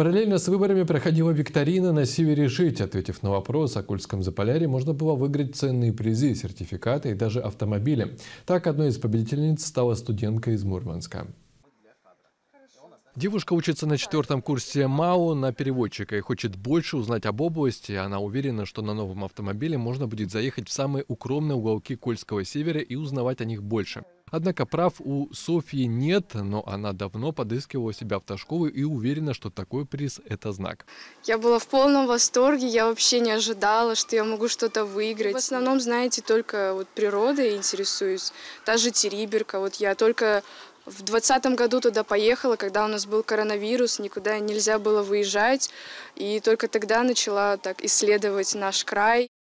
Параллельно с выборами проходила викторина на севере жить. Ответив на вопрос о кольском Заполярье, можно было выиграть ценные призы, сертификаты и даже автомобили. Так одной из победительниц стала студентка из Мурманска. Девушка учится на четвертом курсе МАО на переводчика и хочет больше узнать об области. Она уверена, что на новом автомобиле можно будет заехать в самые укромные уголки Кольского севера и узнавать о них больше. Однако прав у Софьи нет, но она давно подыскивала себя в Ташкову и уверена, что такой приз – это знак. Я была в полном восторге, я вообще не ожидала, что я могу что-то выиграть. В основном, знаете, только вот природой интересуюсь, та же Териберка. Вот я только в двадцатом году туда поехала, когда у нас был коронавирус, никуда нельзя было выезжать. И только тогда начала так исследовать наш край.